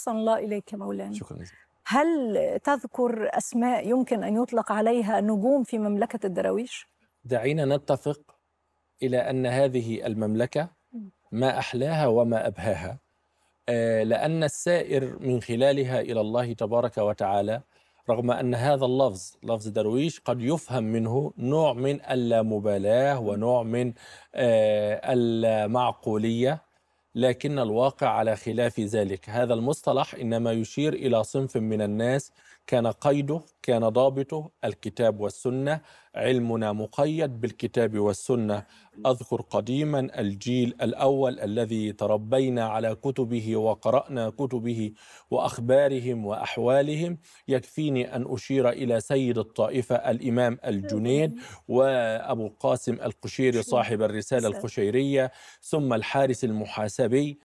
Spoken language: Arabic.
أحسن الله إليك مولانا شكرا جزيلا هل تذكر أسماء يمكن أن يطلق عليها نجوم في مملكة الدراويش؟ دعينا نتفق إلى أن هذه المملكة ما أحلاها وما أبهاها آه، لأن السائر من خلالها إلى الله تبارك وتعالى رغم أن هذا اللفظ لفظ درويش قد يفهم منه نوع من اللامبالاة ونوع من آه، المعقولية لكن الواقع على خلاف ذلك هذا المصطلح انما يشير الى صنف من الناس كان قيده كان ضابطه الكتاب والسنه علمنا مقيد بالكتاب والسنه اذكر قديما الجيل الاول الذي تربينا على كتبه وقرانا كتبه واخبارهم واحوالهم يكفيني ان اشير الى سيد الطائفه الامام الجنيد وابو القاسم القشيري صاحب الرساله القشيريه ثم الحارس المحاسب الحسابي